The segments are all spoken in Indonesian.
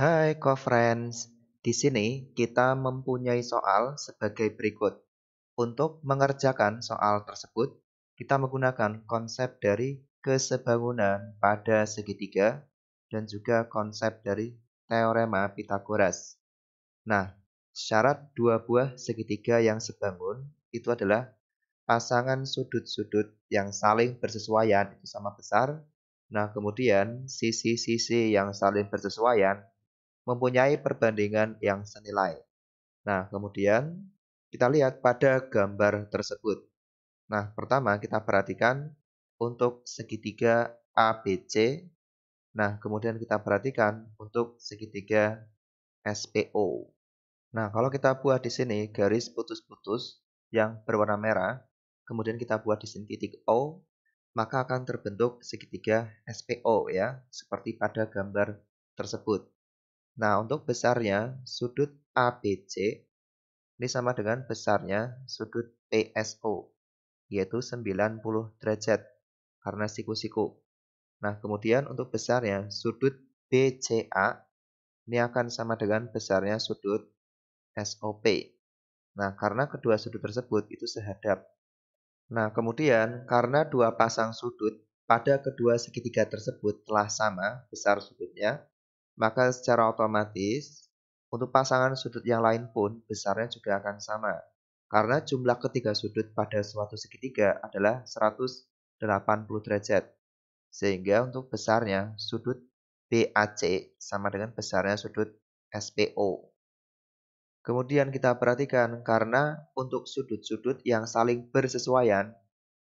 Hai co-friends, di sini kita mempunyai soal sebagai berikut. Untuk mengerjakan soal tersebut, kita menggunakan konsep dari kesebangunan pada segitiga dan juga konsep dari teorema Pitagoras. Nah, syarat dua buah segitiga yang sebangun itu adalah pasangan sudut-sudut yang saling bersesuaian itu sama besar. Nah, kemudian sisi-sisi yang saling bersesuaian mempunyai perbandingan yang senilai. Nah, kemudian kita lihat pada gambar tersebut. Nah, pertama kita perhatikan untuk segitiga ABC. Nah, kemudian kita perhatikan untuk segitiga SPO. Nah, kalau kita buat di sini garis putus-putus yang berwarna merah, kemudian kita buat di sini titik O, maka akan terbentuk segitiga SPO ya, seperti pada gambar tersebut. Nah, untuk besarnya sudut ABC ini sama dengan besarnya sudut PSO, yaitu 90 derajat karena siku-siku. Nah, kemudian untuk besarnya sudut BCA ini akan sama dengan besarnya sudut SOP. Nah, karena kedua sudut tersebut itu sehadap. Nah, kemudian karena dua pasang sudut pada kedua segitiga tersebut telah sama besar sudutnya, maka secara otomatis untuk pasangan sudut yang lain pun besarnya juga akan sama, karena jumlah ketiga sudut pada suatu segitiga adalah 180 derajat. Sehingga untuk besarnya sudut BAC sama dengan besarnya sudut SPO. Kemudian kita perhatikan karena untuk sudut-sudut yang saling bersesuaian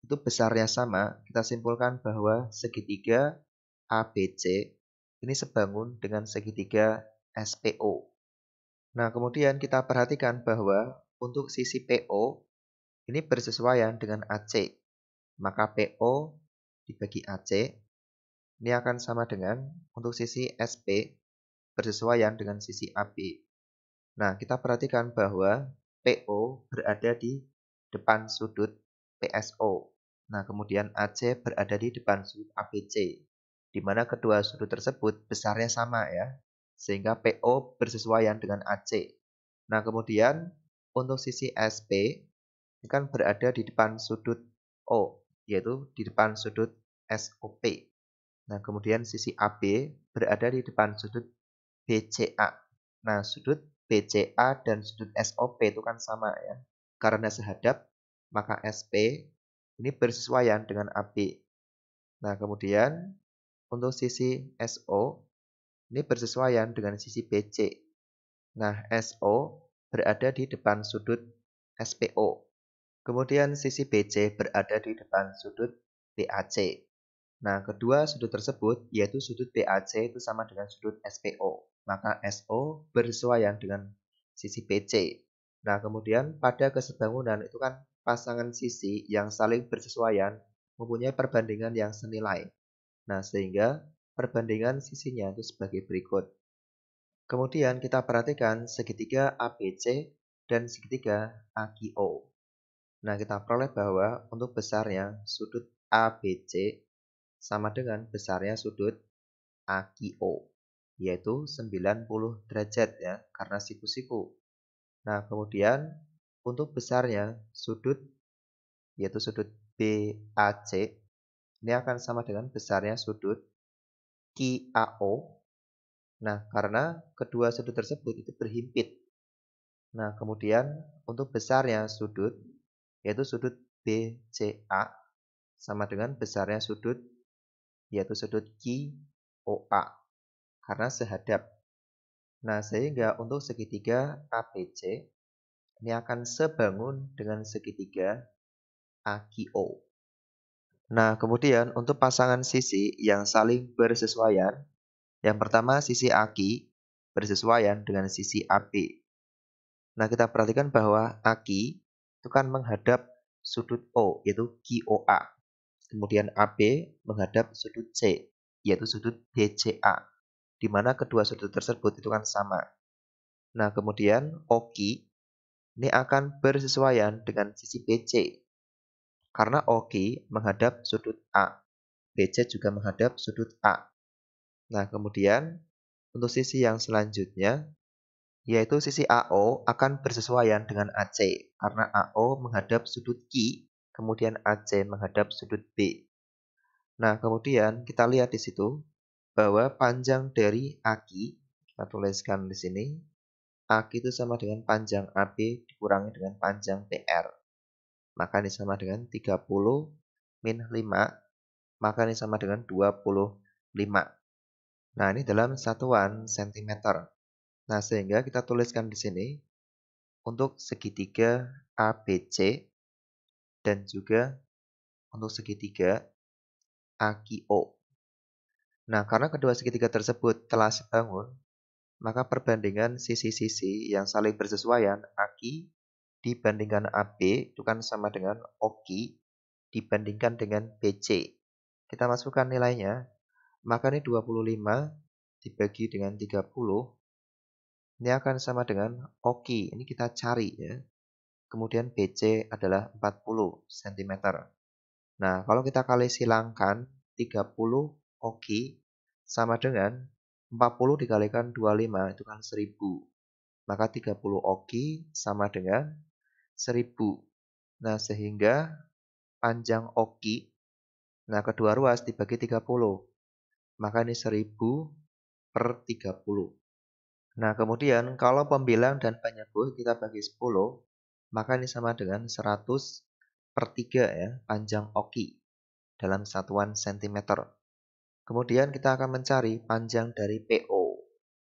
itu besarnya sama, kita simpulkan bahwa segitiga ABC ini sebangun dengan segitiga SPO. Nah, kemudian kita perhatikan bahwa untuk sisi PO ini bersesuaian dengan AC. Maka PO dibagi AC ini akan sama dengan untuk sisi SP bersesuaian dengan sisi AB. Nah, kita perhatikan bahwa PO berada di depan sudut PSO. Nah, kemudian AC berada di depan sudut ABC di mana kedua sudut tersebut besarnya sama ya, sehingga PO bersesuaian dengan AC. Nah, kemudian untuk sisi SP ini kan berada di depan sudut O, yaitu di depan sudut SOP. Nah, kemudian sisi AB berada di depan sudut BCA. Nah, sudut BCA dan sudut SOP itu kan sama ya. Karena sehadap, maka SP ini bersesuaian dengan AB. Nah, kemudian untuk sisi SO, ini bersesuaian dengan sisi BC. Nah, SO berada di depan sudut SPO. Kemudian sisi BC berada di depan sudut BAC. Nah, kedua sudut tersebut, yaitu sudut BAC itu sama dengan sudut SPO. Maka SO bersesuaian dengan sisi BC. Nah, kemudian pada kesebangunan itu kan pasangan sisi yang saling bersesuaian mempunyai perbandingan yang senilai. Nah, sehingga perbandingan sisinya itu sebagai berikut. Kemudian kita perhatikan segitiga ABC dan segitiga AGO. Nah, kita peroleh bahwa untuk besarnya sudut ABC sama dengan besarnya sudut AGO, yaitu 90 derajat ya, karena siku-siku. Nah, kemudian untuk besarnya sudut, yaitu sudut BAC, ini akan sama dengan besarnya sudut KAO. Nah, karena kedua sudut tersebut itu berhimpit. Nah, kemudian untuk besarnya sudut, yaitu sudut BCA sama dengan besarnya sudut, yaitu sudut QOA, karena sehadap. Nah, sehingga untuk segitiga ABC, ini akan sebangun dengan segitiga AQO. Nah, kemudian untuk pasangan sisi yang saling bersesuaian, yang pertama sisi aki bersesuaian dengan sisi AB. Nah, kita perhatikan bahwa aki itu kan menghadap sudut O, yaitu QOA. Kemudian AB menghadap sudut C, yaitu sudut BCA, di mana kedua sudut tersebut itu kan sama. Nah, kemudian OKI ini akan bersesuaian dengan sisi BC, karena OK menghadap sudut A. BC juga menghadap sudut A. Nah, kemudian untuk sisi yang selanjutnya, yaitu sisi AO akan bersesuaian dengan AC. Karena AO menghadap sudut Q, kemudian AC menghadap sudut B. Nah, kemudian kita lihat di situ bahwa panjang dari AQ, kita tuliskan di sini, AQ itu sama dengan panjang AB dikurangi dengan panjang PR maka ini sama dengan 30 min 5, maka ini sama dengan 25. Nah, ini dalam satuan sentimeter. Nah, sehingga kita tuliskan di sini untuk segitiga ABC dan juga untuk segitiga AQO. Nah, karena kedua segitiga tersebut telah dibangun, maka perbandingan sisi-sisi yang saling bersesuaian AQ dibandingkan AB itu kan sama dengan OKI dibandingkan dengan BC. Kita masukkan nilainya, maka ini 25 dibagi dengan 30, ini akan sama dengan OKI. Ini kita cari ya. Kemudian BC adalah 40 cm. Nah, kalau kita kali silangkan 30 OKI sama dengan 40 dikalikan 25 itu kan 1000. Maka 30 OKI sama dengan 1000. Nah, sehingga panjang oki, nah kedua ruas dibagi 30. Maka ini 1000 per 30. Nah, kemudian kalau pembilang dan penyebut kita bagi 10, maka ini sama dengan 100 per 3 ya, panjang oki dalam satuan sentimeter. Kemudian kita akan mencari panjang dari PO.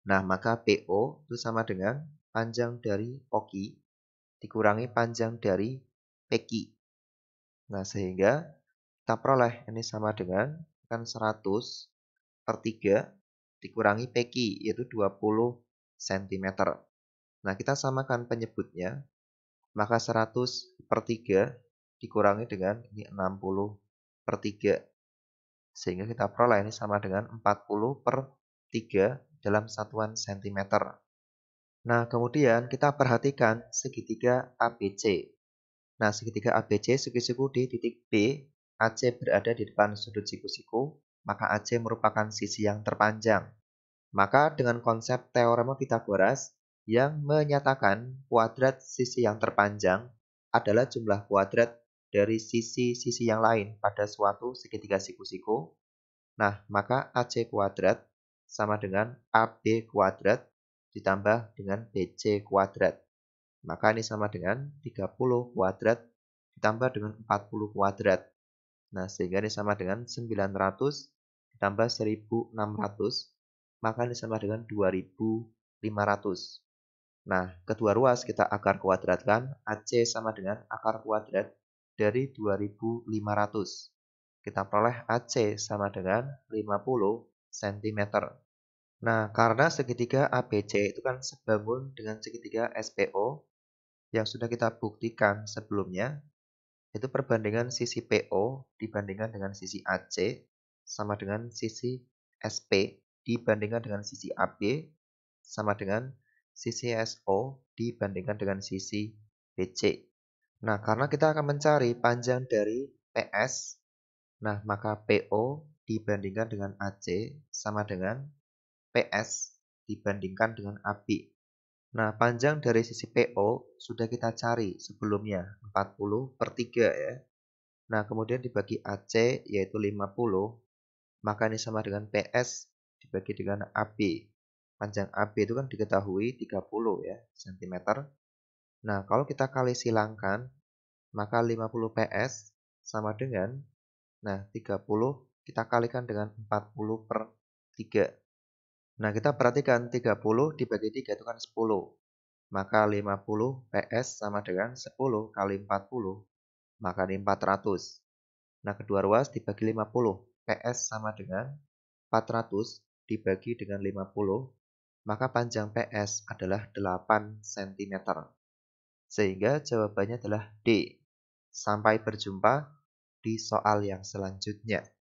Nah, maka PO itu sama dengan panjang dari oki dikurangi panjang dari PQ. Nah, sehingga kita peroleh ini sama dengan kan 100 per 3 dikurangi PQ yaitu 20 cm. Nah, kita samakan penyebutnya. Maka 100 per 3 dikurangi dengan ini 60 per 3. Sehingga kita peroleh ini sama dengan 40 per 3 dalam satuan cm. Nah, kemudian kita perhatikan segitiga ABC. Nah, segitiga ABC siku-siku di titik B, AC berada di depan sudut siku-siku, maka AC merupakan sisi yang terpanjang. Maka dengan konsep teorema Pitagoras yang menyatakan kuadrat sisi yang terpanjang adalah jumlah kuadrat dari sisi-sisi yang lain pada suatu segitiga siku-siku. Nah, maka AC kuadrat sama dengan AB kuadrat ditambah dengan BC kuadrat. Maka ini sama dengan 30 kuadrat ditambah dengan 40 kuadrat. Nah, sehingga ini sama dengan 900 ditambah 1600, maka ini sama dengan 2500. Nah, kedua ruas kita akar kuadratkan, AC sama dengan akar kuadrat dari 2500. Kita peroleh AC sama dengan 50 cm. Nah, karena segitiga ABC itu kan sebangun dengan segitiga SPO yang sudah kita buktikan sebelumnya, itu perbandingan sisi PO dibandingkan dengan sisi AC sama dengan sisi SP dibandingkan dengan sisi AB sama dengan sisi SO dibandingkan dengan sisi BC. Nah, karena kita akan mencari panjang dari PS, nah maka PO dibandingkan dengan AC sama dengan PS dibandingkan dengan AB. Nah, panjang dari sisi PO sudah kita cari sebelumnya, 40 per 3 ya. Nah, kemudian dibagi AC yaitu 50, maka ini sama dengan PS dibagi dengan AB. Panjang AB itu kan diketahui 30 ya, cm. Nah, kalau kita kali silangkan, maka 50 PS sama dengan, nah 30 kita kalikan dengan 40 per 3. Nah, kita perhatikan 30 dibagi 3 itu kan 10. Maka 50 PS sama dengan 10 kali 40, maka 400. Nah, kedua ruas dibagi 50. PS sama dengan 400 dibagi dengan 50, maka panjang PS adalah 8 cm. Sehingga jawabannya adalah D. Sampai berjumpa di soal yang selanjutnya.